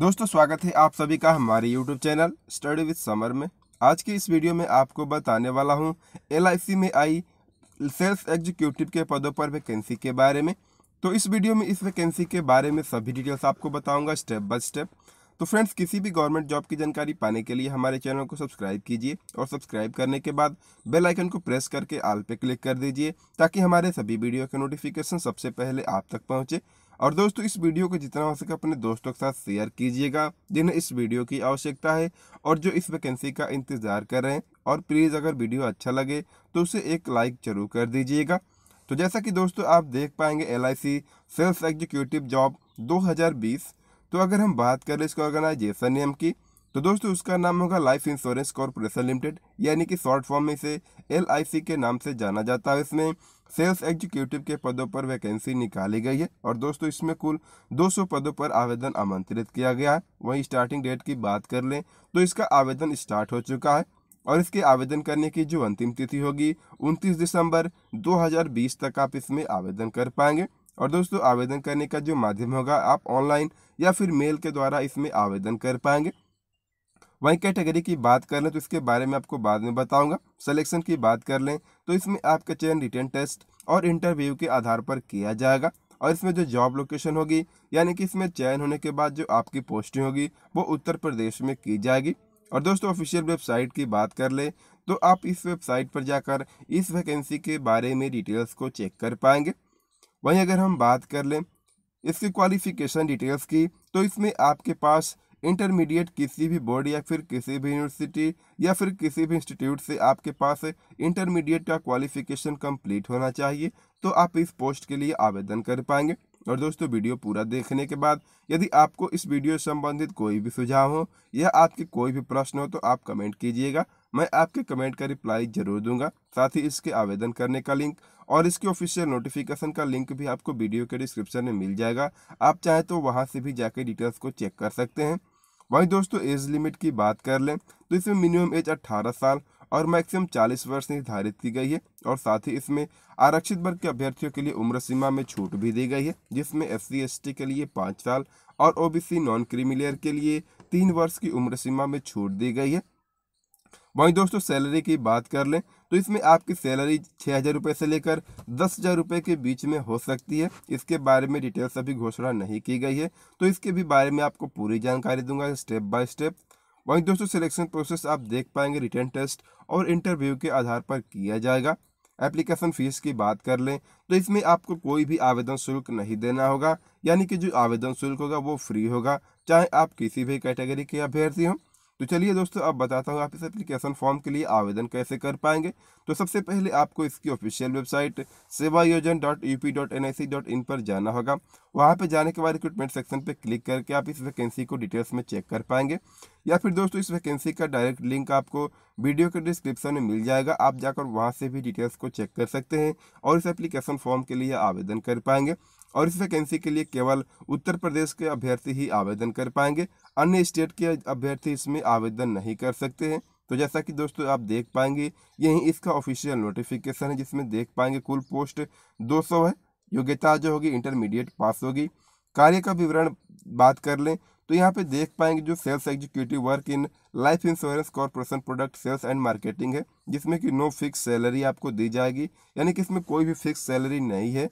दोस्तों स्वागत है आप सभी का हमारे YouTube channel study with Samar में आज की इस वीडियो में आपको बताने वाला हूं एल में आई सेल्स एग्जीक्यूटिव के पदों पर वैकेंसी के बारे में तो इस वीडियो में इस वैकेंसी के बारे में सभी डिटेल्स आपको बताऊंगा स्टेप बाय स्टेप तो फ्रेंड्स किसी भी गवर्नमेंट जॉब की जानकारी पाने के लिए हमारे चैनल को सब्सक्राइब कीजिए और सब्सक्राइब करने के बाद बेल आइकन को प्रेस करके आल पे क्लिक कर दीजिए ताकि हमारे सभी वीडियो के नोटिफिकेशन सबसे पहले आप तक पहुँचे और दोस्तों इस वीडियो को जितना हो सके अपने दोस्तों के साथ शेयर कीजिएगा जिन्हें इस वीडियो की आवश्यकता है और जो इस वैकेंसी का इंतज़ार कर रहे हैं और प्लीज़ अगर वीडियो अच्छा लगे तो उसे एक लाइक जरूर कर दीजिएगा तो जैसा कि दोस्तों आप देख पाएंगे एल सेल्स एग्जीक्यूटिव जॉब दो तो अगर हम बात करें इसके ऑर्गेनाइजेशन नियम की तो दोस्तों उसका नाम होगा लाइफ इंश्योरेंस कॉरपोरेशन लिमिटेड यानी कि शॉर्ट फॉर्म में इसे एल के नाम से जाना जाता है इसमें सेल्स एग्जीक्यूटिव के पदों पर वैकेंसी निकाली गई है और दोस्तों इसमें कुल 200 पदों पर आवेदन आमंत्रित किया गया है वहीं स्टार्टिंग डेट की बात कर लें तो इसका आवेदन स्टार्ट हो चुका है और इसके आवेदन करने की जो अंतिम तिथि होगी उनतीस दिसंबर दो तक आप इसमें आवेदन कर पाएंगे और दोस्तों आवेदन करने का जो माध्यम होगा आप ऑनलाइन या फिर मेल के द्वारा इसमें आवेदन कर पाएंगे वहीं कैटेगरी की बात कर लें तो इसके बारे में आपको बाद में बताऊंगा सिलेक्शन की बात कर लें तो इसमें आपका चयन रिटर्न टेस्ट और इंटरव्यू के आधार पर किया जाएगा और इसमें जो जॉब लोकेशन होगी यानी कि इसमें चयन होने के बाद जो आपकी पोस्टिंग होगी वो उत्तर प्रदेश में की जाएगी और दोस्तों ऑफिशियल वेबसाइट की बात कर ले तो आप इस वेबसाइट पर जाकर इस वैकेंसी के बारे में डिटेल्स को चेक कर पाएंगे वहीं अगर हम बात कर लें इसकी क्वालिफिकेशन डिटेल्स की तो इसमें आपके पास इंटरमीडिएट किसी भी बोर्ड या फिर किसी भी यूनिवर्सिटी या फिर किसी भी इंस्टीट्यूट से आपके पास इंटरमीडिएट का क्वालिफिकेशन कंप्लीट होना चाहिए तो आप इस पोस्ट के लिए आवेदन कर पाएंगे और दोस्तों वीडियो पूरा देखने के बाद यदि आपको इस वीडियो से संबंधित कोई भी सुझाव हो या आपके कोई भी प्रश्न हो तो आप कमेंट कीजिएगा मैं आपके कमेंट का रिप्लाई जरूर दूंगा साथ ही इसके आवेदन करने का लिंक और इसके ऑफिशियल नोटिफिकेशन का लिंक भी आपको वीडियो के डिस्क्रिप्शन में मिल जाएगा आप चाहें तो वहां से भी जाकर डिटेल्स को चेक कर सकते हैं वहीं दोस्तों एज लिमिट की बात कर लें तो इसमें मिनिमम एज 18 साल और मैक्सिमम 40 वर्ष निर्धारित की गई है और साथ ही इसमें आरक्षित वर्ग के अभ्यर्थियों के लिए उम्र सीमा में छूट भी दी गई है जिसमें एस सी के लिए पाँच साल और ओबीसी नॉन क्रीमिलियर के लिए तीन वर्ष की उम्र सीमा में छूट दी गई है वहीं दोस्तों सैलरी की बात कर लें तो इसमें आपकी सैलरी छः हज़ार रुपये से लेकर दस हज़ार रुपये के बीच में हो सकती है इसके बारे में डिटेल्स अभी घोषणा नहीं की गई है तो इसके भी बारे में आपको पूरी जानकारी दूंगा स्टेप बाय स्टेप वहीं दोस्तों सिलेक्शन प्रोसेस आप देख पाएंगे रिटर्न टेस्ट और इंटरव्यू के आधार पर किया जाएगा एप्लीकेशन फीस की बात कर लें तो इसमें आपको कोई भी आवेदन शुल्क नहीं देना होगा यानी कि जो आवेदन शुल्क होगा वो फ्री होगा चाहे आप किसी भी कैटेगरी के अभ्यर्थी हों तो चलिए दोस्तों अब बताता हूँ आप इस एप्लीकेशन फॉर्म के लिए आवेदन कैसे कर पाएंगे तो सबसे पहले आपको इसकी official website Sewa Yojan dot U P dot N I C dot in पर जाना होगा वहाँ पर जाने के बाद रिक्रूटमेंट सेक्शन पर क्लिक करके आप इस वैकेंसी को डिटेल्स में चेक कर पाएंगे या फिर दोस्तों इस वैकेंसी का डायरेक्ट लिंक आपको वीडियो के डिस्क्रिप्शन में मिल जाएगा आप जाकर वहाँ से भी डिटेल्स को चेक कर सकते हैं और इस एप्लीकेशन फॉर्म के लिए आवेदन कर पाएंगे और इस वैकेंसी के लिए केवल उत्तर प्रदेश के अभ्यर्थी ही आवेदन कर पाएंगे अन्य स्टेट के अभ्यर्थी इसमें आवेदन नहीं कर सकते हैं तो जैसा कि दोस्तों आप देख पाएंगे यही इसका ऑफिशियल नोटिफिकेशन है जिसमें देख पाएंगे कुल पोस्ट 200 है योग्यता जो होगी इंटरमीडिएट पास होगी कार्य का विवरण बात कर लें तो यहाँ पे देख पाएंगे जो sales executive work in life insurance corporation product sales and marketing है जिसमें कि नो फिक्स सैलरी आपको दी जाएगी यानी कि इसमें कोई भी फिक्स सैलरी नहीं है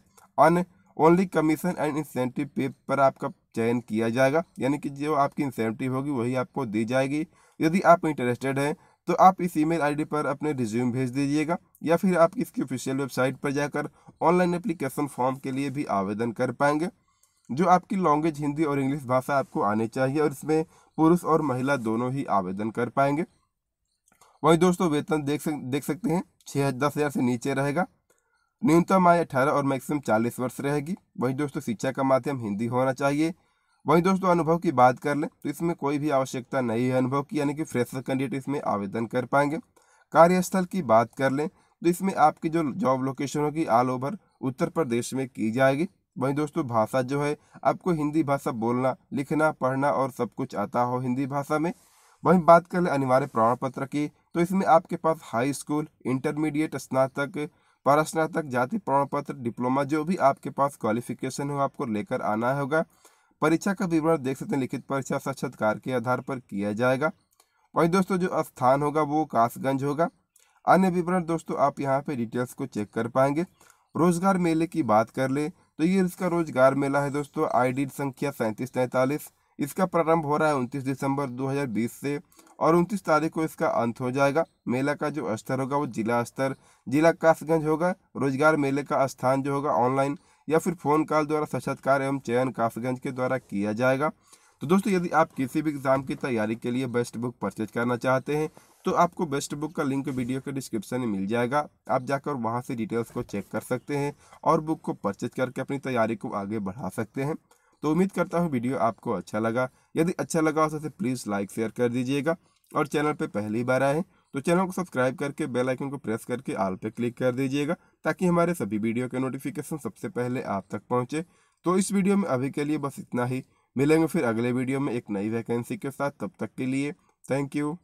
अन्य ओनली कमीशन एंड इंसेंटिव पे पर आपका चयन किया जाएगा यानी कि जो आपकी इंसेंटिव होगी वही आपको दी जाएगी यदि आप इंटरेस्टेड हैं तो आप इस ईमेल आईडी पर अपने रिज्यूम भेज दीजिएगा या फिर आप इसकी ऑफिशियल वेबसाइट पर जाकर ऑनलाइन एप्लीकेशन फॉर्म के लिए भी आवेदन कर पाएंगे जो आपकी लैंग्वेज हिंदी और इंग्लिश भाषा आपको आनी चाहिए और इसमें पुरुष और महिला दोनों ही आवेदन कर पाएंगे वहीं दोस्तों वेतन देख सक, देख सकते हैं छः दस हज़ार से नीचे रहेगा न्यूनतम आय अठारह और मैक्सिमम चालीस वर्ष रहेगी वहीं दोस्तों शिक्षा का माध्यम हिंदी होना चाहिए वहीं दोस्तों अनुभव की बात कर लें तो इसमें कोई भी आवश्यकता नहीं है अनुभव की यानी कि फ्रेशर कैंडिडेट इसमें आवेदन कर पाएंगे कार्यस्थल की बात कर लें तो इसमें आपकी जो जॉब लोकेशन होगी ऑल ओवर उत्तर प्रदेश में की जाएगी वहीं दोस्तों भाषा जो है आपको हिंदी भाषा बोलना लिखना पढ़ना और सब कुछ आता हो हिंदी भाषा में वहीं बात कर लें अनिवार्य प्रमाण पत्र की तो इसमें आपके पास हाई स्कूल इंटरमीडिएट स्नातक स्नातक जाति प्रमाण पत्र डिप्लोमा जो भी आपके पास क्वालिफिकेशन हो आपको लेकर आना होगा परीक्षा का विवरण देख सकते हैं लिखित परीक्षा साक्षात्कार के आधार पर किया जाएगा वहीं दोस्तों जो स्थान होगा वो कासगंज होगा अन्य विवरण दोस्तों आप यहाँ पे डिटेल्स को चेक कर पाएंगे रोजगार मेले की बात कर ले तो ये इसका रोजगार मेला है दोस्तों आईडी संख्या सैंतीस तैंतालीस इसका प्रारंभ हो रहा है उनतीस दिसंबर 2020 से और उनतीस तारीख को इसका अंत हो जाएगा मेला का जो स्तर होगा वो जिला स्तर जिला कासगंज होगा रोजगार मेले का स्थान जो होगा ऑनलाइन या फिर फ़ोन कॉल द्वारा साक्षात्कार एवं चयन कासगंज के द्वारा किया जाएगा तो दोस्तों यदि आप किसी भी एग्ज़ाम की तैयारी के लिए बेस्ट बुक परचेज करना चाहते हैं तो आपको बेस्ट बुक का लिंक वीडियो के डिस्क्रिप्शन में मिल जाएगा आप जाकर वहाँ से डिटेल्स को चेक कर सकते हैं और बुक को परचेज करके अपनी तैयारी को आगे बढ़ा सकते हैं तो उम्मीद करता हूँ वीडियो आपको अच्छा लगा यदि अच्छा लगा हो तो प्लीज़ लाइक शेयर कर दीजिएगा और चैनल पर पहली बार आए तो चैनल को सब्सक्राइब करके बेल आइकन को प्रेस करके आल पे क्लिक कर दीजिएगा ताकि हमारे सभी वीडियो के नोटिफिकेशन सबसे पहले आप तक पहुँचे तो इस वीडियो में अभी के लिए बस इतना ही मिलेंगे फिर अगले वीडियो में एक नई वैकेंसी के साथ तब तक के लिए थैंक यू